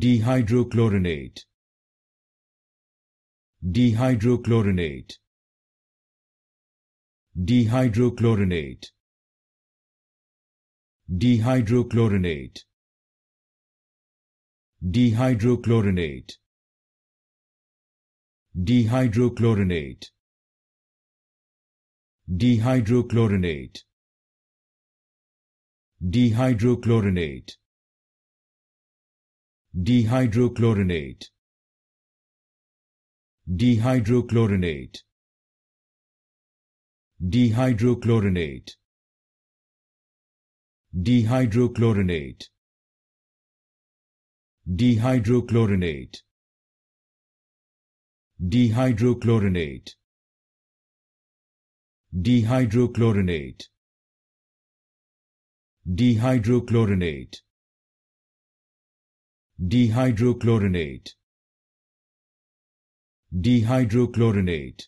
dehydrochlorinate dehydrochlorinate dehydrochlorinate dehydrochlorinate dehydrochlorinate dehydrochlorinate dehydrochlorinate dehydrochlorinate dehydrochlorinate dehydrochlorinate dehydrochlorinate dehydrochlorinate dehydrochlorinate dehydrochlorinate dehydrochlorinate dehydrochlorinate dehydrochlorinate dehydrochlorinate